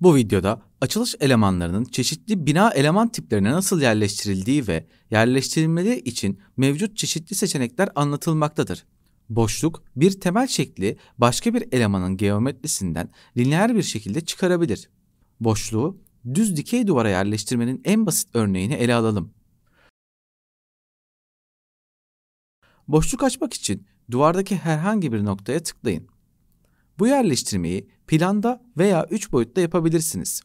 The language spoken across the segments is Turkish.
Bu videoda açılış elemanlarının çeşitli bina eleman tiplerine nasıl yerleştirildiği ve yerleştirilmeleri için mevcut çeşitli seçenekler anlatılmaktadır. Boşluk bir temel şekli başka bir elemanın geometrisinden lineer bir şekilde çıkarabilir. Boşluğu düz dikey duvara yerleştirmenin en basit örneğini ele alalım. Boşluk açmak için duvardaki herhangi bir noktaya tıklayın. Bu yerleştirmeyi planda veya üç boyutta yapabilirsiniz.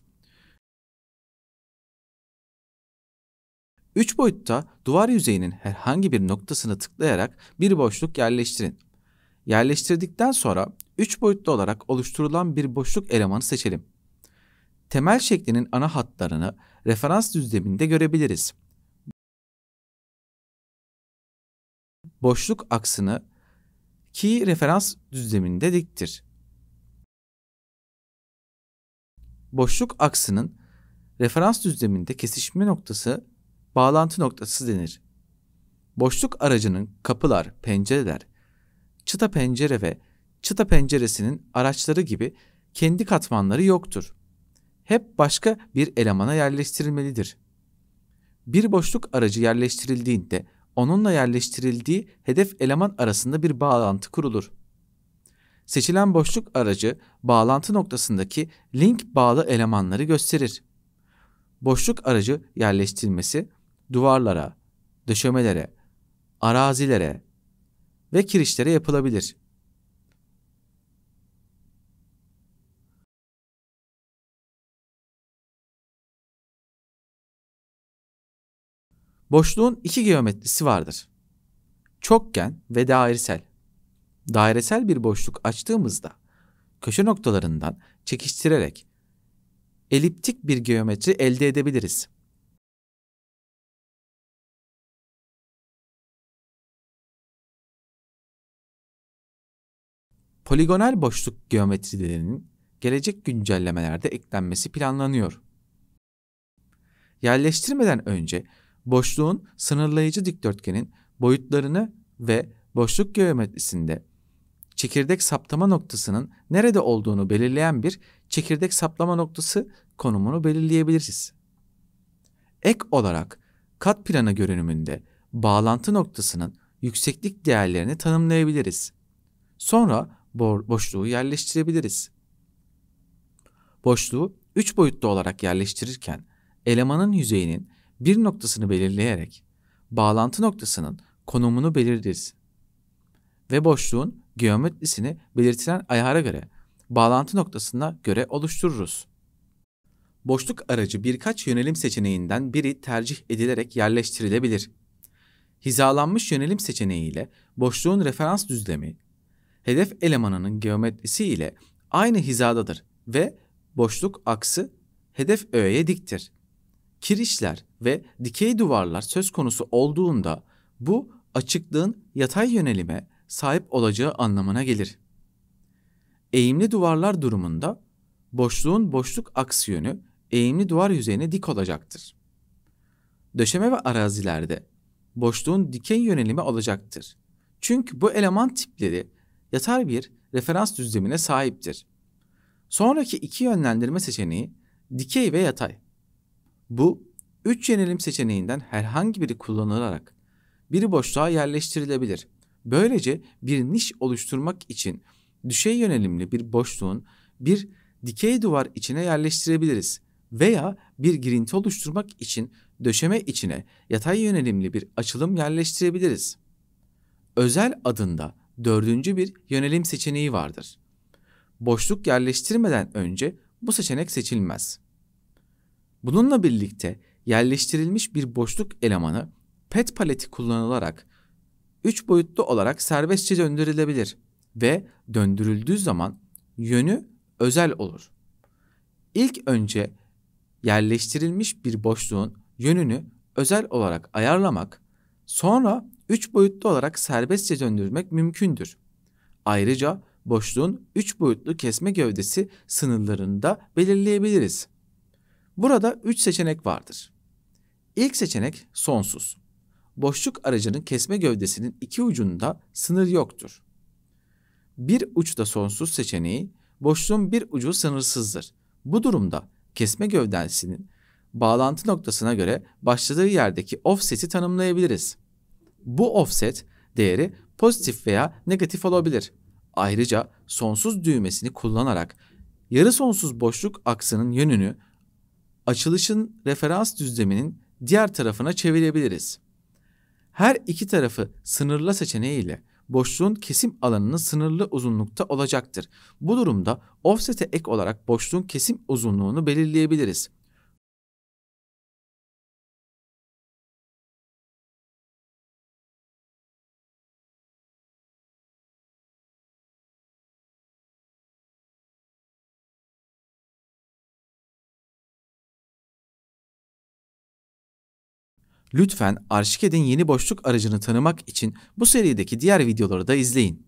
Üç boyutta duvar yüzeyinin herhangi bir noktasını tıklayarak bir boşluk yerleştirin. Yerleştirdikten sonra üç boyutlu olarak oluşturulan bir boşluk elemanı seçelim. Temel şeklinin ana hatlarını referans düzleminde görebiliriz. Boşluk aksını ki referans düzleminde diktir. boşluk aksının referans düzleminde kesişme noktası bağlantı noktası denir. Boşluk aracının kapılar, pencereler, çıta pencere ve çıta penceresinin araçları gibi kendi katmanları yoktur. Hep başka bir elemana yerleştirilmelidir. Bir boşluk aracı yerleştirildiğinde onunla yerleştirildiği hedef eleman arasında bir bağlantı kurulur. Seçilen boşluk aracı bağlantı noktasındaki link bağlı elemanları gösterir. Boşluk aracı yerleştirilmesi duvarlara, döşemelere, arazilere ve kirişlere yapılabilir. Boşluğun iki geometrisi vardır. Çokgen ve dairesel dairesel bir boşluk açtığımızda köşe noktalarından çekiştirerek eliptik bir geometri elde edebiliriz. Poligonal boşluk geometrilerinin gelecek güncellemelerde eklenmesi planlanıyor. Yerleştirmeden önce boşluğun sınırlayıcı dikdörtgenin boyutlarını ve boşluk geometrisinde çekirdek saptama noktasının nerede olduğunu belirleyen bir çekirdek saplama noktası konumunu belirleyebiliriz. Ek olarak kat plana görünümünde bağlantı noktasının yükseklik değerlerini tanımlayabiliriz. Sonra boşluğu yerleştirebiliriz. Boşluğu üç boyutlu olarak yerleştirirken elemanın yüzeyinin bir noktasını belirleyerek bağlantı noktasının konumunu belirleriz. Ve boşluğun geometrisini belirtilen ayara göre bağlantı noktasına göre oluştururuz. Boşluk aracı birkaç yönelim seçeneğinden biri tercih edilerek yerleştirilebilir. Hizalanmış yönelim seçeneği ile boşluğun referans düzlemi, hedef elemanının geometrisi ile aynı hizadadır ve boşluk aksı hedef öğeye diktir. Kirişler ve dikey duvarlar söz konusu olduğunda bu açıklığın yatay yönelime sahip olacağı anlamına gelir. Eğimli duvarlar durumunda boşluğun boşluk aksiyonu eğimli duvar yüzeyine dik olacaktır. Döşeme ve arazilerde boşluğun dikey yönelimi olacaktır. Çünkü bu eleman tipleri yatar bir referans düzlemine sahiptir. Sonraki iki yönlendirme seçeneği dikey ve yatay. Bu üç yönelim seçeneğinden herhangi biri kullanılarak bir boşluğa yerleştirilebilir. Böylece bir niş oluşturmak için düşey yönelimli bir boşluğun bir dikey duvar içine yerleştirebiliriz veya bir girinti oluşturmak için döşeme içine yatay yönelimli bir açılım yerleştirebiliriz. Özel adında dördüncü bir yönelim seçeneği vardır. Boşluk yerleştirmeden önce bu seçenek seçilmez. Bununla birlikte yerleştirilmiş bir boşluk elemanı pet paleti kullanılarak üç boyutlu olarak serbestçe döndürülebilir ve döndürüldüğü zaman yönü özel olur. İlk önce yerleştirilmiş bir boşluğun yönünü özel olarak ayarlamak, sonra üç boyutlu olarak serbestçe döndürmek mümkündür. Ayrıca boşluğun üç boyutlu kesme gövdesi sınırlarını da belirleyebiliriz. Burada üç seçenek vardır. İlk seçenek sonsuz boşluk aracının kesme gövdesinin iki ucunda sınır yoktur. Bir uçta sonsuz seçeneği, boşluğun bir ucu sınırsızdır. Bu durumda kesme gövdesinin bağlantı noktasına göre başladığı yerdeki offset'i tanımlayabiliriz. Bu offset değeri pozitif veya negatif olabilir. Ayrıca sonsuz düğmesini kullanarak yarı sonsuz boşluk aksının yönünü açılışın referans düzleminin diğer tarafına çevirebiliriz her iki tarafı sınırla seçeneğiyle boşluğun kesim alanının sınırlı uzunlukta olacaktır. Bu durumda offset'e ek olarak boşluğun kesim uzunluğunu belirleyebiliriz. Lütfen Arşiket'in yeni boşluk aracını tanımak için bu serideki diğer videoları da izleyin.